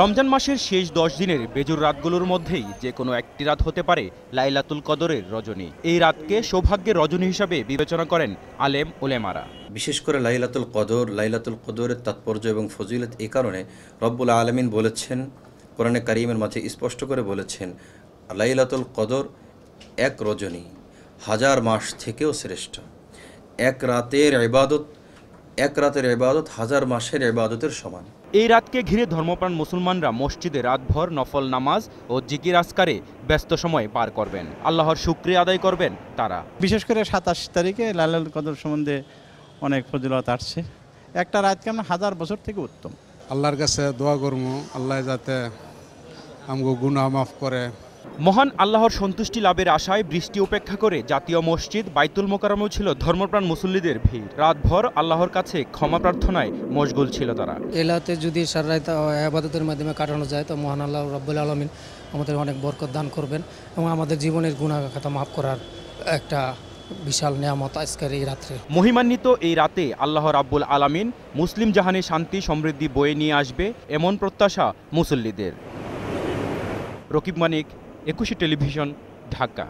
রমজান মাসের শেষ দশ দিনের বেজুর রাতগুলোর মধ্যেই যে কোনো একটি রাত হতে পারে লাইলাতুল কদরের রজনী এই রাতকে সৌভাগ্যের রজনী হিসাবে বিবেচনা করেন আলেম ওলেমারা বিশেষ করে লাইলাতুল কদর লাইলাতুল কদরের তাৎপর্য এবং ফজিলত এ কারণে রব্বুল আলমিন বলেছেন কোরআনে কারিমের মাঝে স্পষ্ট করে বলেছেন লাইলাতুল কদর এক রজনী হাজার মাস থেকেও শ্রেষ্ঠ এক রাতের ইবাদত এক রাতের এবাদত হাজার মাসের এবাদতের সমান এই রাতকে ঘিরে ধর্মপ্রাণ মুসলমানরা মসজিদে রাতভর নফল নামাজ ও জিকির আসকারে ব্যস্ত সময় পার করবেন আল্লাহর শুক্রিয়া আদায় করবেন তারা বিশেষ করে সাতাশ তারিখে লালাল কদর সম্বন্ধে অনেক ফজিলত আসছে একটা রাত কেমন হাজার বছর থেকে উত্তম আল্লাহর কাছে দোয়া করবো আল্লাহ যাতে আমগো গুনাহ মাফ করে মহান আল্লাহর সন্তুষ্টি লাভের আশায় বৃষ্টি উপেক্ষা করে জাতীয় মসজিদ বাইতুল মোকারমেও ছিল ধর্মপ্রাণ মুসল্লিদের ভিড় রাতভর আল্লাহর কাছে ক্ষমা প্রার্থনায় মশগুল ছিল তারা এলাতে যদি সারাইতে আবাদতের মাধ্যমে কাটানো যায় তো মহান আল্লাহ রব্বুল আলমিন আমাদের অনেক বরকত দান করবেন এবং আমাদের জীবনের গুণাগাখাতা মাফ করার একটা বিশাল নিয়ামত আজকের এই রাত্রে মহিমান্বিত এই রাতে আল্লাহ রাব্বুল আলামিন মুসলিম জাহানে শান্তি সমৃদ্ধি বয়ে নিয়ে আসবে এমন প্রত্যাশা মুসল্লিদের রকিব মানিক একুশে টেলিভিশন ঢাকা